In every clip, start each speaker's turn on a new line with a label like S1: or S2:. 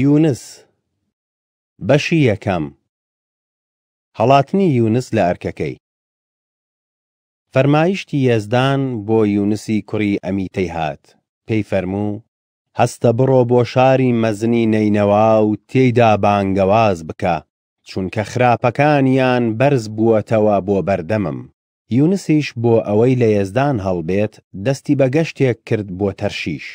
S1: یونس بەشی یەکەم هەڵاتنی یونس لە ئەرکەکەی فەرمایشتی یەزدان بۆ یونسی کوڕی ئەمیتەی هات پێی فەرموو هەستە بڕۆ بۆ شاری مەزنی نینەوە و تێیدا بانگەواز بکە چونکە خراپەکانیان بەرز بووەتەوە بۆ بەردەمم یونسیش بۆ ئەوەی لە یەزدان هەڵبێت دەستی بە گەشتێک کرد بۆ تەرشیش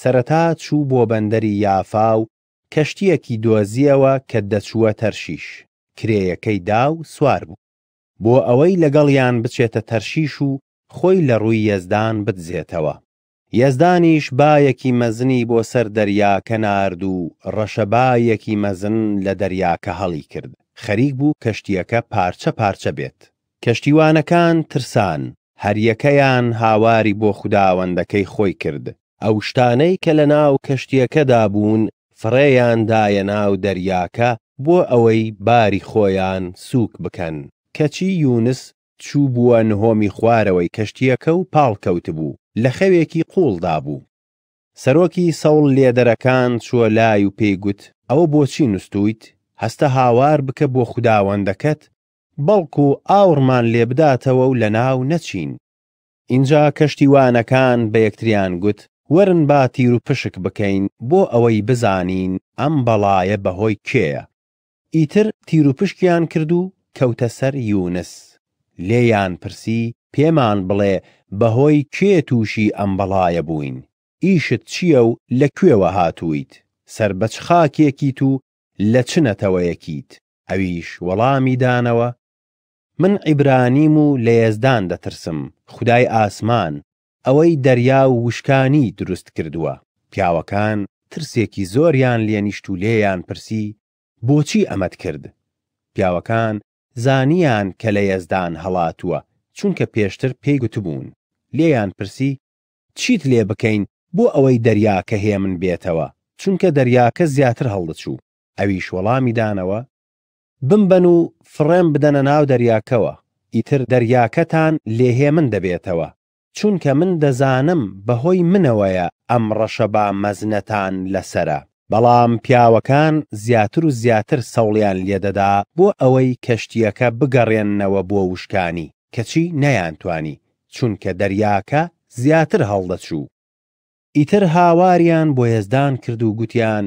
S1: سەرەتا چوو بۆ بەندەری یافا و کەشتیەکی دۆزیەوە کە دەچووە تەرشیش کرێیەکەی داو سوار بوو بۆ ئەوەی لەگەڵیان بچێتە تەرشیش و خۆی لە ڕووی یەزدان بدزێتەوە یەزدانیش بایەکی مەزنی بۆ سەر دەریا کەنارد و ڕەشەبایەکی مەزن لە دەریاکە هەڵی کرد خەریک بوو کەشتیەکە پارچە پارچە بێت کەشتیوانەکان ترسان هەریەکەیان هاواری بۆ خودداوەندەکەی خۆی کرد ئەو شتانەی کە لە ناو کەشتیەکەدا بوون فڕێیاندایە ناو دەریاکە بۆ ئەوەی باری خۆیان سووک بکەن کەچی یونس چوو بووە نهۆمی خوارەوەی کەشتیەکە و پاڵکەوت بوو لە خەوێکی قوڵدا بوو سەرۆکی سەڵ لێدەرەکان چووە لای و پێیگوت ئەوە بۆچی نووسیت هەستە هاوار بکە بۆ خودداوەندەکەت بەڵکو ئاورمان لێبداتەوە و لە ناو نەچین اینجا کەشتیوانەکان بە یەکتریان گوت وەرن با تیر و پشک بکەین بۆ ئەوەی بزانین ئەم بەڵایە بەهۆی کێیە ئیتر تیر و پشکیان کرد و کەوتە سەر یونس لێیان پرسی پێمان بڵێ بەهۆی کێ تووشی ئەم بەڵایە بووین ئیشت چییە و لەکوێوە هاتوویت سربەچ خاکێکیت و لە چنەتەوەیەکیت ئەویش وەڵامی دانەوە من عیبرانیم و لە یێزدان دەترسم خدای ئاسمان ئەوەی دەریا و وشکانی دروست کردووە پیاوەکان ترسێکی زۆریان لێنیشت و لێیان پرسی بۆچی ئەمەد کرد پیاوەکان زانیان کە لە یەزدان هەڵاتووە چونکە پێشتر پێیگوتبوون لێیان پرسی چیت لێ بکەین بۆ ئەوەی دەریا کە هێمن بێتەوە چونکە دەریاکە زیاتر هەڵدەچوو ئەویش وەڵامی دانەوە بمبەن و فڕێم بدەنە ناو دەریاکەوە ئیتر دەریاکەتان لێهێمن دەبێتەوە چونکە من دەزانم بەهۆی منەوەیە ئەم ڕەشەبا مەزنەتان لەسرە بەڵام پیاوەکان زیاتر و زیاتر سەڵیان لێدەدا بۆ ئەوەی کەشتیەکە بگەڕێننەوە بۆ وشکانی کەچی نەیانتوانی چونکە دەریاکە زیاتر هەڵدەچوو ئیتر هاواریان بۆ هێزدان کرد و گوتیان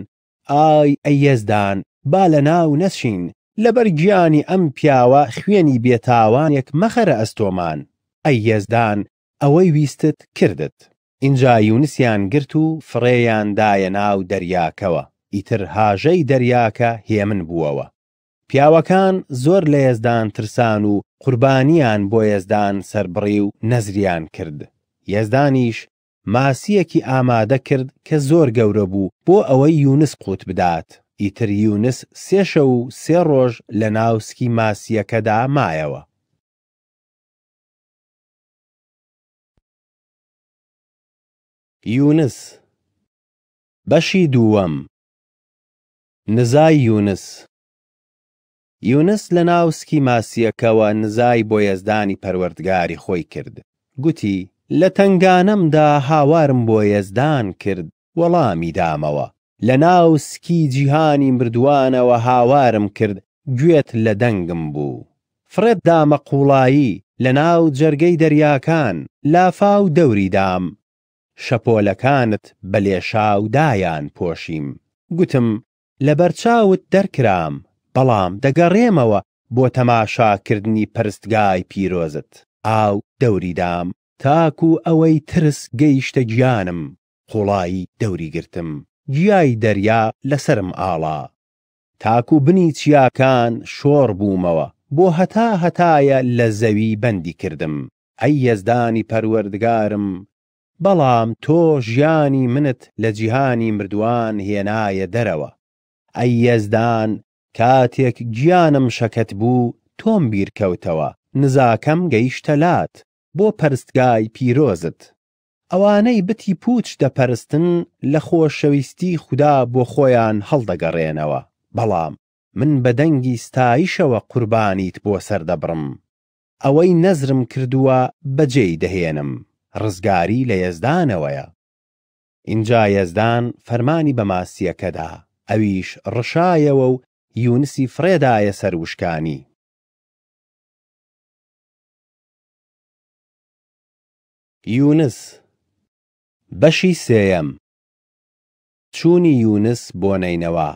S1: ئای ئە هێزدان با لە ناو نەشین لەبەر گیانی ئەم پیاوە خوێنی بێتاوانێک مەخەرە ئەستۆمان ئەی هێزدان ئەوەی ویستت کردت اینجا یونسیان گرت و فڕێیاندایە ناو دەریاکەوە ئیتر هاژەی دەریاکە هێمن بووەوە پیاوەکان زۆر لە هێزدان ترسان و قوربانیان بۆ هێزدان سربڕی و نەزریان کرد هێزدانیش ماسیەکی ئامادە کرد کە زۆر گەورە بوو بۆ ئەوەی یونس قوت بدات ئیتر یونس سێشە و سێ ڕۆژ لە ناوسکی ماسیەکەدا مایەوە یونس بەشی دووەم نزای یونس یونس لە ناوسکی ماسیەکەوە نزای بۆ یەزدانی پەروەردگاری خۆی کرد گوتی لە تنگانەمدا هاوارم بۆ یەزدان کرد وەڵامی دامەوە لە ناوسکی جیهانی مردوانەوە هاوارم کرد گوێت لە دەنگم بوو فرێت دامە قوڵایی لە ناو جەرگەی دەریاکان لافاو دەوری دام شەپۆلەکانت بە لێشاودایان پۆشیم گوتم لە بەرچاوت دەرکرام بەڵام دەگەڕێمەوە بۆ تەماشاکردنی پرستگای پیرۆزت ئاو دەوریدام تاکو ئەوەی ترس گەیشتە گیانم قوڵایی دەوری گرتم گیای دەریا لەسرم ئاڵا تاکو بنی چیاکان شۆڕ بوومەوە بۆ هەتا هەتایە لە زەوی بەندی کردم ئەی یەزدانی پەروەردگارم بەڵام تۆ ژیانی منت لە جیهانی مردووان هێنایە دەرەوە ئەی یەزدان کاتێک گیانم شەکەت بوو تۆم بیرکەوتەوە نزاکەم گەیشتە لات بۆ پەرستگای پیرۆزت ئەوانەی بتی پوچ دەپەرستن لە خۆشەویستی خوددا بۆ خۆیان هەڵدەگەڕێنەوە بەڵام من بەدەنگی ستایشەوە قوربانیت بۆ سەردەبڕم ئەوەی نەزرم کردووە بەجێی دەهێنم ڕزگاری لە یەزدانەوەیە اینجا یەزدان فەرمانی بەماسیەکەدا ئەویش ڕشایەوە و یونسی فرێدایە سەر وشکانی یونس بەشی سێەم چوونی یونس بۆ نینەوە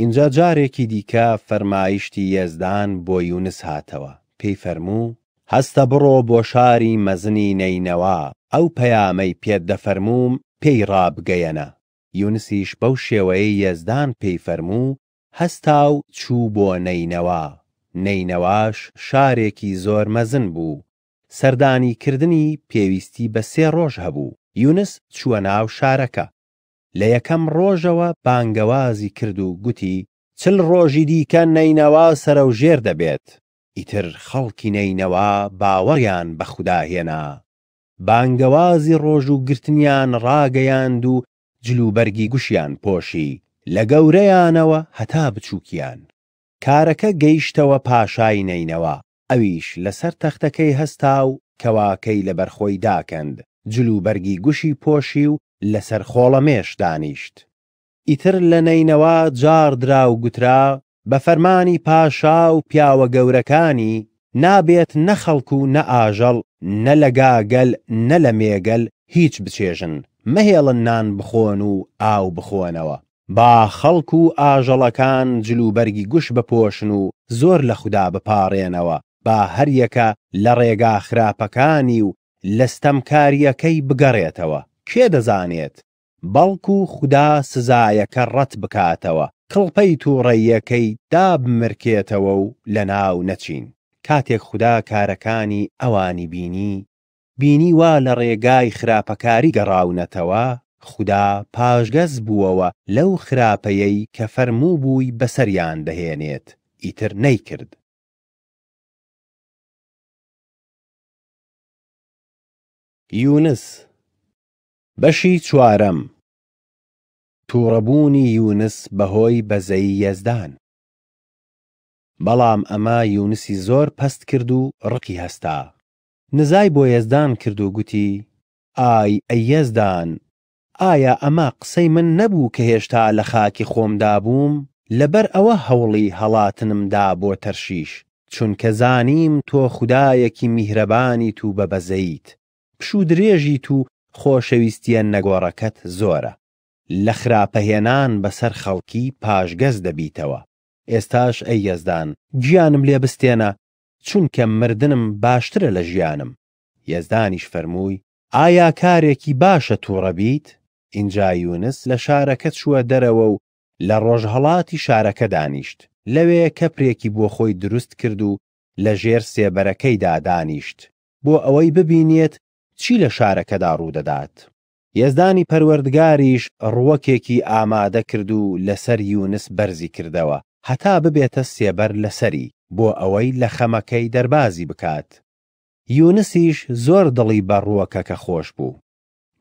S1: اینجا جارێکی دیکە فەرمایشتی یەزدان بۆ یونس هاتەوە پێی فەرموو هەستە بڕۆ بۆ شاری مەزنی نینەوە ئەو پەیامەی پێت دەفەرموم پێی ڕابگەیەنە یونسیش بەو شێوەیە یەزدان پێی فەرموو هەستا و چوو بۆ نینەوە نینەوەش شارێکی زۆر مەزن بوو سەردانی کردنی پێویستی بە سێ ڕۆژ هەبوو یونس چووە ناو شارەکە لە یەکەم ڕۆژەوە بانگەوازی کرد و گوتی چل ڕۆژی دیکە نینەوە سەرە و ژێر دەبێت ئیتر خەڵکی نینەوە باوەڕیان بە خودداهێنا بانگەوازی ڕۆژ و گرتنیان ڕاگەیاند و جلوبەرگی گوشیان پۆشی لە گەورەیانەوە هەتا بچووکیان کارەکە گەیشتەوە پاشای نینەوە ئەویش لەسەر تەختەکەی هەستا و کەواکەی لە بەرخۆی داکەند جلوبەرگی گوشی پۆشی و لەسەر خۆڵەمێش دانیشت ئیتر لە نینەوە جار درا و گوترا بە فەرمانی پاشا و پیاوە گەورەکانی نابێت نەخەڵکو و نەئاژەڵ نە لەگاگەل نە لە مێگەل هیچ بچێژن مەهێڵن نان بخۆن و ئاو بخۆنەوە با خەڵکو و ئاژەڵەکان جلوبەرگی گوش بپۆشن و زۆر لە خوددا بپارێنەوە با هەریەکە لە ڕێگا خراپەکانی و لەستەمکاریەکەی بگەڕێتەوە کێ دەزانێت بەڵکو خوددا سزایەکە ڕەت بکاتەوە کڵپەی تووڕەیەکەی دابمرکێتەوە و لە ناو نەچین کاتێک خوددا کارەکانی ئەوانی بینی بینی وا لە ڕێگای خراپەکاری گەڕاونەتەوە خوددا پاشگەز بووەوە لەو خراپەیەی کە فەرموو بووی بەسەریان دەهێنێت ئیتر نەیکرد یونس بەشی چوارەم تووڕەبوونی یونس بەهۆی بەزەی یەزدان بەڵام ئەمە یونسی زۆر پەست کرد و ڕقی هەستا نزای بۆ یەزدان کرد و گوتی ئای ئەی یەزدان ئایا ئەمە قسەی من نەبوو کە هێشتا لە خاکی خۆمدا بووم لەبەر ئەوە هەوڵی هەڵاتنمدا بۆ تەرشیش چونکە زانیم تۆ خودایەکی میهرەبانی تو بە بەزەیت پشوو درێژیت و خۆشەویستیە نەگۆڕەکەت زۆرە لە خراپەهێنان بەسەر خەڵکی پاشگەز دەبیتەوە ئێستاش ئەی یەزدان گیانم لێ بستێنە چونکە مردنم باشترە لە ژیانم یەزدانیش فەرمووی ئایا کارێکی باشە تووڕەبیت اینجا یونس لە شارەکە چووە دەرەوە و لە ڕۆژهڵاتی شارەکە دانیشت لەوێ کەپرێکی بۆ خۆی دروست کرد و لە ژێر سێبەرەکەیدا دانیشت بۆ ئەوەی ببینێت چی لە شارەکەدا ڕوودەدات یزدانی پەروەردگاریش ڕوەکێکی ئامادە کرد و لەسەر یونس بەرزی کردەوە هەتا ببێتە سێبەر لەسەری بۆ ئەوەی لە خەمەکەی دەربازی بکات یونسیش زۆر دڵی بەڕوەکەکە خۆش بوو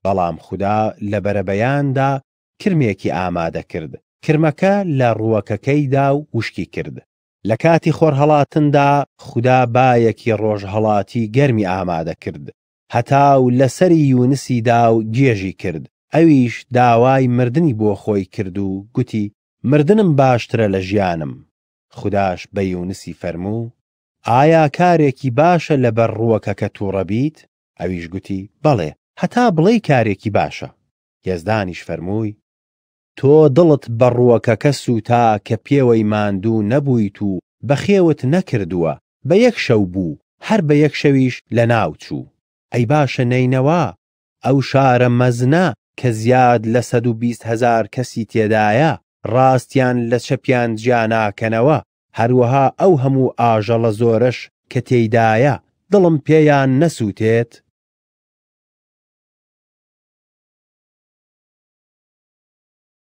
S1: بەڵام خوددا لە بەرەبەیاندا کرمێکی ئامادە کرد کرمەکە لە ڕوەکەکەیدا و وشکی کرد لە کاتی خۆرهڵاتندا خوددا بایەکی ڕۆژهڵاتی گەرمی ئامادە کرد هەتا و لەسەری یونسیدا و گێژی کرد ئەویش داوای مردنی بۆ خۆی کرد و گوتی مردنم باشترە لە ژیانم خداش بە یونسی فەرموو ئایا کارێکی باشە لە بەرڕووەکە کە تووڕەبیت ئەویش گوتی بەڵێ هەتا بڵێ کارێکی باشە یزدانیش فەرمووی تۆ دڵت بەڕووەکە کە سوتا کە پێوەی ماندوو نەبوویت و بە خێوت نەکردووە بە یەک شەو بوو هەر بە یەک شەویش لە ناوچوو ئەی باشە نینەوە ئەو شارە مەزنە کە زیاد لە 120 هزار کەسی تێدایە ڕاستیان لە شەپیان جیاناکەنەوە هەروەها ئەو هەموو ئاژەڵە زۆرش کە تێیدایە دڵم پێیان نەسووتێت